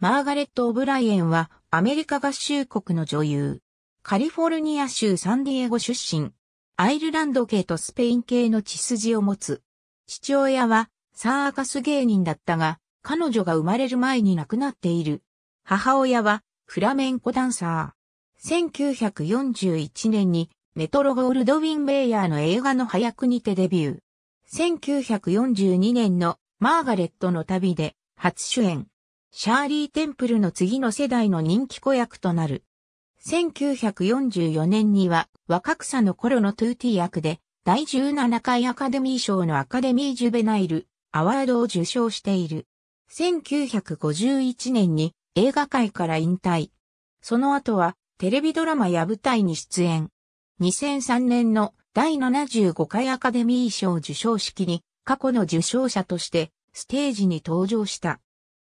マーガレット・オブライエンはアメリカ合衆国の女優。カリフォルニア州サンディエゴ出身。アイルランド系とスペイン系の血筋を持つ。父親はサーカス芸人だったが、彼女が生まれる前に亡くなっている。母親はフラメンコダンサー。1941年にメトロゴールドウィン・ベイヤーの映画の早くにてデビュー。1942年のマーガレットの旅で初主演。シャーリー・テンプルの次の世代の人気子役となる。1944年には若草の頃のトゥーティー役で第17回アカデミー賞のアカデミー・ジュベナイル・アワードを受賞している。1951年に映画界から引退。その後はテレビドラマや舞台に出演。2003年の第75回アカデミー賞受賞式に過去の受賞者としてステージに登場した。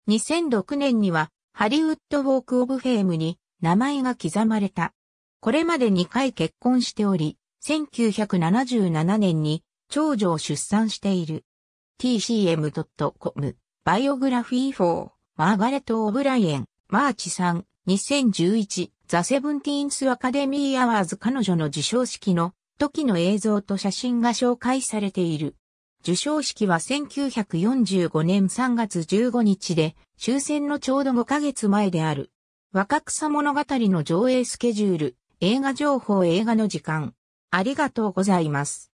2006年にはハリウッドウォークオブフェームに名前が刻まれた。これまで2回結婚しており、1977年に長女を出産している。tcm.com バイオグラフィー4マーガレット・オブライエンマーチさん2011ザ・セブンティーンス・アカデミー・アワーズ彼女の授賞式の時の映像と写真が紹介されている。受賞式は1945年3月15日で、終戦のちょうど5ヶ月前である。若草物語の上映スケジュール、映画情報映画の時間。ありがとうございます。